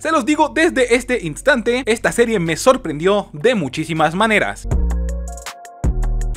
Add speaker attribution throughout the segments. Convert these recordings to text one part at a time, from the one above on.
Speaker 1: Se los digo desde este instante, esta serie me sorprendió de muchísimas maneras.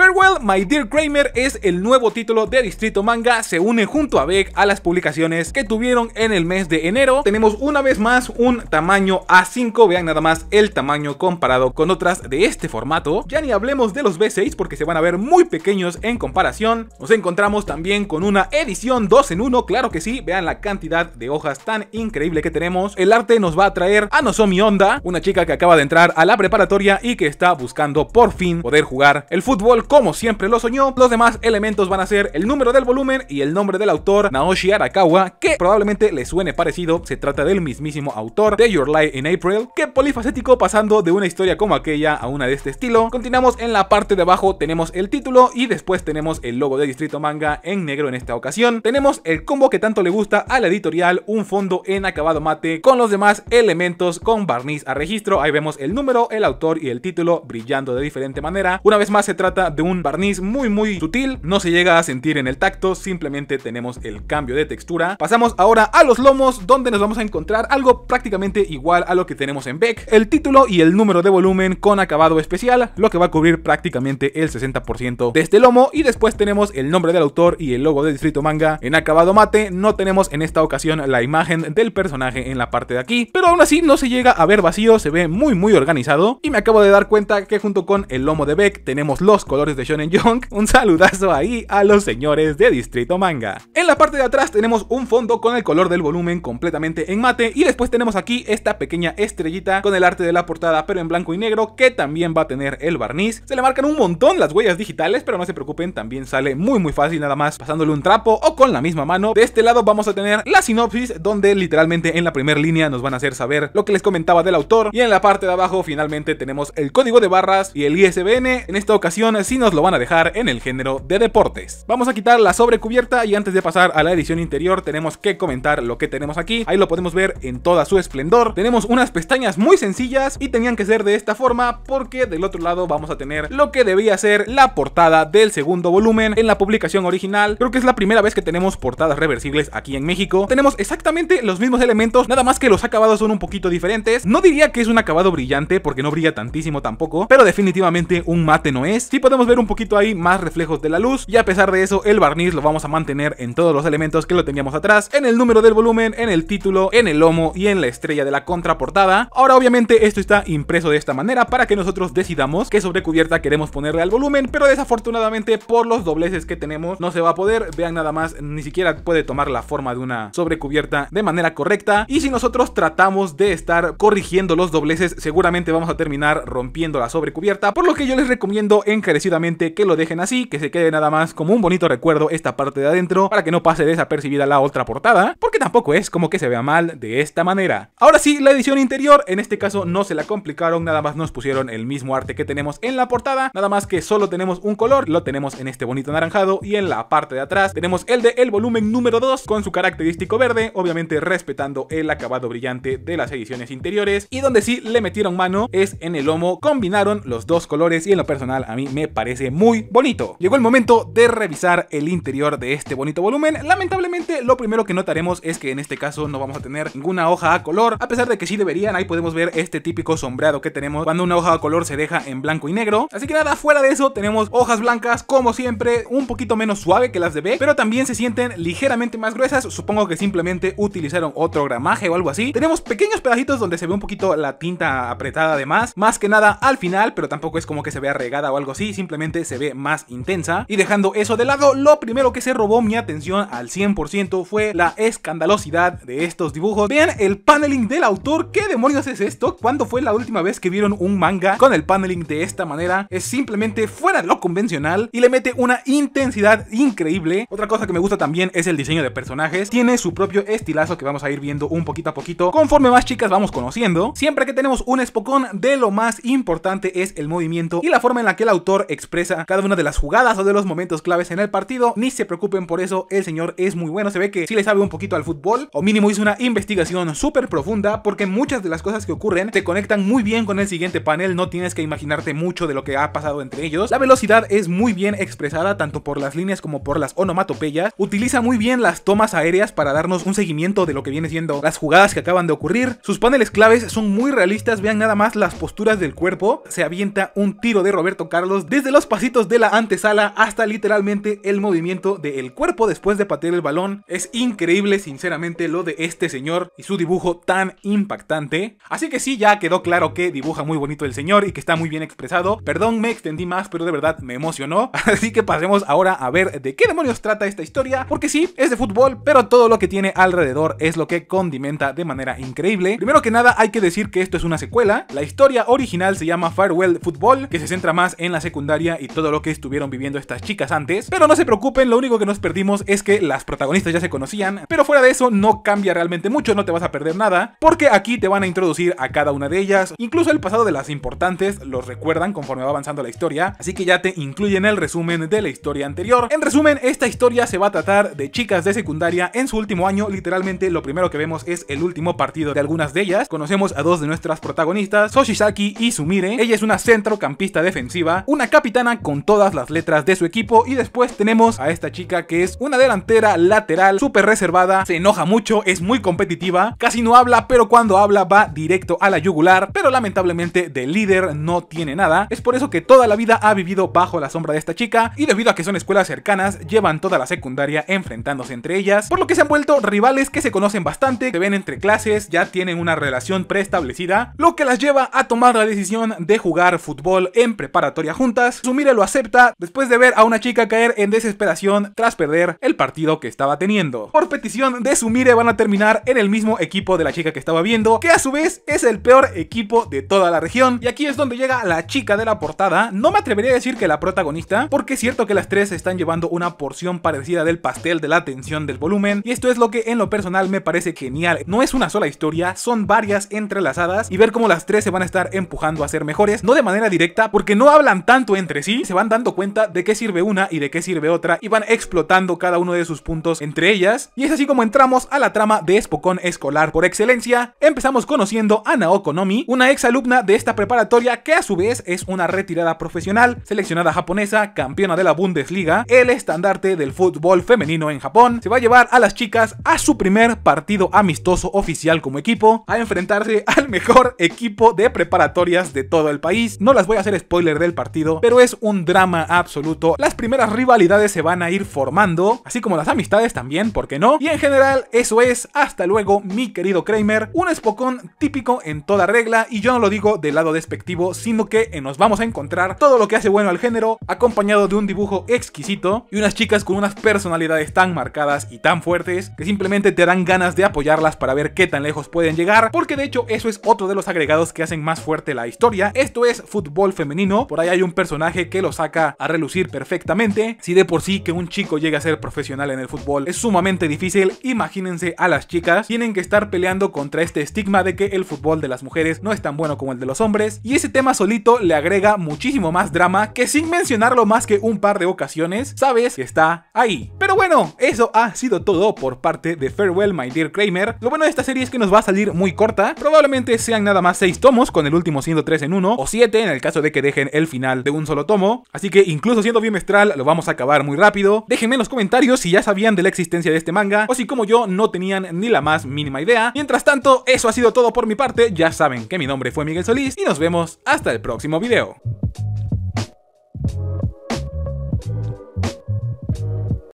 Speaker 1: Farewell, My Dear Kramer es el nuevo título de Distrito Manga, se une junto a Beck a las publicaciones que tuvieron en el mes de enero. Tenemos una vez más un tamaño A5, vean nada más el tamaño comparado con otras de este formato. Ya ni hablemos de los B6 porque se van a ver muy pequeños en comparación. Nos encontramos también con una edición 2 en 1, claro que sí, vean la cantidad de hojas tan increíble que tenemos. El arte nos va a traer a Nozomi Onda una chica que acaba de entrar a la preparatoria y que está buscando por fin poder jugar el fútbol como siempre lo soñó. Los demás elementos van a ser el número del volumen y el nombre del autor Naoshi Arakawa, que probablemente le suene parecido, se trata del mismísimo autor de Your Lie in April, que polifacético pasando de una historia como aquella a una de este estilo. Continuamos en la parte de abajo tenemos el título y después tenemos el logo de Distrito Manga en negro en esta ocasión. Tenemos el combo que tanto le gusta a la editorial, un fondo en acabado mate con los demás elementos con barniz a registro. Ahí vemos el número, el autor y el título brillando de diferente manera. Una vez más se trata de un barniz muy muy sutil, no se llega a sentir en el tacto, simplemente tenemos el cambio de textura. Pasamos ahora a los lomos, donde nos vamos a encontrar algo prácticamente igual a lo que tenemos en Beck, el título y el número de volumen con acabado especial, lo que va a cubrir prácticamente el 60% de este lomo y después tenemos el nombre del autor y el logo de distrito manga en acabado mate, no tenemos en esta ocasión la imagen del personaje en la parte de aquí, pero aún así no se llega a ver vacío, se ve muy muy organizado y me acabo de dar cuenta que junto con el lomo de Beck tenemos los colores de Shonen Young, un saludazo ahí a los señores de Distrito Manga. En la parte de atrás tenemos un fondo con el color del volumen completamente en mate y después tenemos aquí esta pequeña estrellita con el arte de la portada pero en blanco y negro que también va a tener el barniz. Se le marcan un montón las huellas digitales pero no se preocupen, también sale muy muy fácil nada más pasándole un trapo o con la misma mano. De este lado vamos a tener la sinopsis donde literalmente en la primera línea nos van a hacer saber lo que les comentaba del autor y en la parte de abajo finalmente tenemos el código de barras y el ISBN. En esta ocasión sin nos lo van a dejar en el género de deportes. Vamos a quitar la sobrecubierta y antes de pasar a la edición interior tenemos que comentar lo que tenemos aquí. Ahí lo podemos ver en toda su esplendor. Tenemos unas pestañas muy sencillas y tenían que ser de esta forma porque del otro lado vamos a tener lo que debía ser la portada del segundo volumen en la publicación original. Creo que es la primera vez que tenemos portadas reversibles aquí en México. Tenemos exactamente los mismos elementos, nada más que los acabados son un poquito diferentes. No diría que es un acabado brillante porque no brilla tantísimo tampoco, pero definitivamente un mate no es. si podemos ver un poquito ahí más reflejos de la luz y a pesar de eso el barniz lo vamos a mantener en todos los elementos que lo teníamos atrás, en el número del volumen, en el título, en el lomo y en la estrella de la contraportada. Ahora obviamente esto está impreso de esta manera para que nosotros decidamos qué sobrecubierta queremos ponerle al volumen, pero desafortunadamente por los dobleces que tenemos no se va a poder, vean nada más, ni siquiera puede tomar la forma de una sobrecubierta de manera correcta y si nosotros tratamos de estar corrigiendo los dobleces seguramente vamos a terminar rompiendo la sobrecubierta, por lo que yo les recomiendo encarecidamente que lo dejen así, que se quede nada más como un bonito recuerdo esta parte de adentro para que no pase desapercibida la otra portada tampoco es como que se vea mal de esta manera. Ahora sí, la edición interior, en este caso no se la complicaron, nada más nos pusieron el mismo arte que tenemos en la portada, nada más que solo tenemos un color, lo tenemos en este bonito anaranjado y en la parte de atrás tenemos el de el volumen número 2 con su característico verde, obviamente respetando el acabado brillante de las ediciones interiores y donde sí le metieron mano es en el lomo, combinaron los dos colores y en lo personal a mí me parece muy bonito. Llegó el momento de revisar el interior de este bonito volumen, lamentablemente lo primero que notaremos es que en este caso no vamos a tener ninguna hoja a color, a pesar de que sí deberían, ahí podemos ver este típico sombreado que tenemos cuando una hoja a color se deja en blanco y negro. Así que nada, fuera de eso tenemos hojas blancas como siempre, un poquito menos suave que las de B, pero también se sienten ligeramente más gruesas, supongo que simplemente utilizaron otro gramaje o algo así. Tenemos pequeños pedacitos donde se ve un poquito la tinta apretada además, más que nada al final, pero tampoco es como que se vea regada o algo así, simplemente se ve más intensa. Y dejando eso de lado, lo primero que se robó mi atención al 100% fue la escandalosa velocidad de estos dibujos, vean el paneling del autor. ¿Qué demonios es esto? ¿Cuándo fue la última vez que vieron un manga con el paneling de esta manera? Es simplemente fuera de lo convencional y le mete una intensidad increíble. Otra cosa que me gusta también es el diseño de personajes. Tiene su propio estilazo que vamos a ir viendo un poquito a poquito conforme más chicas vamos conociendo. Siempre que tenemos un espocón de lo más importante es el movimiento y la forma en la que el autor expresa cada una de las jugadas o de los momentos claves en el partido. Ni se preocupen por eso, el señor es muy bueno. Se ve que sí le sabe un poquito al fútbol o mínimo hizo una investigación súper profunda, porque muchas de las cosas que ocurren Se conectan muy bien con el siguiente panel, no tienes que imaginarte mucho de lo que ha pasado entre ellos. La velocidad es muy bien expresada tanto por las líneas como por las onomatopeyas, utiliza muy bien las tomas aéreas para darnos un seguimiento de lo que viene siendo las jugadas que acaban de ocurrir, sus paneles claves son muy realistas, vean nada más las posturas del cuerpo, se avienta un tiro de Roberto Carlos desde los pasitos de la antesala hasta literalmente el movimiento del cuerpo después de patear el balón, es increíble sinceramente lo de este señor y su dibujo tan impactante. Así que sí, ya quedó claro que dibuja muy bonito el señor y que está muy bien expresado. Perdón, me extendí más, pero de verdad me emocionó. Así que pasemos ahora a ver de qué demonios trata esta historia, porque sí, es de fútbol, pero todo lo que tiene alrededor es lo que condimenta de manera increíble. Primero que nada, hay que decir que esto es una secuela. La historia original se llama Farewell Football, que se centra más en la secundaria y todo lo que estuvieron viviendo estas chicas antes. Pero no se preocupen, lo único que nos perdimos es que las protagonistas ya se conocían, pero fuera de eso no cambia realmente mucho, no te vas a perder nada, porque aquí te van a introducir a cada una de ellas, incluso el pasado de las importantes los recuerdan conforme va avanzando la historia, así que ya te incluyen el resumen de la historia anterior. En resumen, esta historia se va a tratar de chicas de secundaria en su último año, literalmente lo primero que vemos es el último partido de algunas de ellas, conocemos a dos de nuestras protagonistas, Soshizaki y Sumire, ella es una centrocampista defensiva, una capitana con todas las letras de su equipo y después tenemos a esta chica que es una delantera lateral, súper reservada, enoja mucho, es muy competitiva, casi no habla, pero cuando habla va directo a la yugular, pero lamentablemente de líder no tiene nada. Es por eso que toda la vida ha vivido bajo la sombra de esta chica y debido a que son escuelas cercanas, llevan toda la secundaria enfrentándose entre ellas, por lo que se han vuelto rivales que se conocen bastante, se ven entre clases, ya tienen una relación preestablecida, lo que las lleva a tomar la decisión de jugar fútbol en preparatoria juntas. Sumire lo acepta después de ver a una chica caer en desesperación tras perder el partido que estaba teniendo. Por petición de Sumire van a terminar en el mismo equipo de la chica que estaba viendo, que a su vez es el peor equipo de toda la región. Y aquí es donde llega la chica de la portada, no me atrevería a decir que la protagonista, porque es cierto que las tres están llevando una porción parecida del pastel de la tensión del volumen, y esto es lo que en lo personal me parece genial. No es una sola historia, son varias entrelazadas, y ver cómo las tres se van a estar empujando a ser mejores, no de manera directa, porque no hablan tanto entre sí, se van dando cuenta de qué sirve una y de qué sirve otra, y van explotando cada uno de sus puntos entre ellas, y es así como en Entramos a la trama de Espocón escolar por excelencia. Empezamos conociendo a Naoko Nomi, una ex alumna de esta preparatoria que a su vez es una retirada profesional, seleccionada japonesa, campeona de la Bundesliga, el estandarte del fútbol femenino en Japón. Se va a llevar a las chicas a su primer partido amistoso oficial como equipo, a enfrentarse al mejor equipo de preparatorias de todo el país. No las voy a hacer spoiler del partido, pero es un drama absoluto. Las primeras rivalidades se van a ir formando, así como las amistades también, ¿por qué no? Y en general eso es, hasta luego mi querido Kramer, un espocón típico en toda regla y yo no lo digo del lado despectivo, sino que eh, nos vamos a encontrar todo lo que hace bueno al género, acompañado de un dibujo exquisito y unas chicas con unas personalidades tan marcadas y tan fuertes que simplemente te dan ganas de apoyarlas para ver qué tan lejos pueden llegar, porque de hecho eso es otro de los agregados que hacen más fuerte la historia, esto es fútbol femenino, por ahí hay un personaje que lo saca a relucir perfectamente, si de por sí que un chico llegue a ser profesional en el fútbol es sumamente difícil y Imagínense a las chicas, tienen que estar peleando contra este estigma de que el fútbol de las mujeres no es tan bueno como el de los hombres, y ese tema solito le agrega muchísimo más drama que sin mencionarlo más que un par de ocasiones, sabes que está ahí. Pero bueno, eso ha sido todo por parte de Farewell My Dear Kramer. Lo bueno de esta serie es que nos va a salir muy corta, probablemente sean nada más 6 tomos, con el último siendo 3 en 1, o 7 en el caso de que dejen el final de un solo tomo, así que incluso siendo bimestral lo vamos a acabar muy rápido. Déjenme en los comentarios si ya sabían de la existencia de este manga, o si como yo no tenían ni la más mínima idea. Mientras tanto, eso ha sido todo por mi parte, ya saben que mi nombre fue Miguel Solís y nos vemos hasta el próximo video.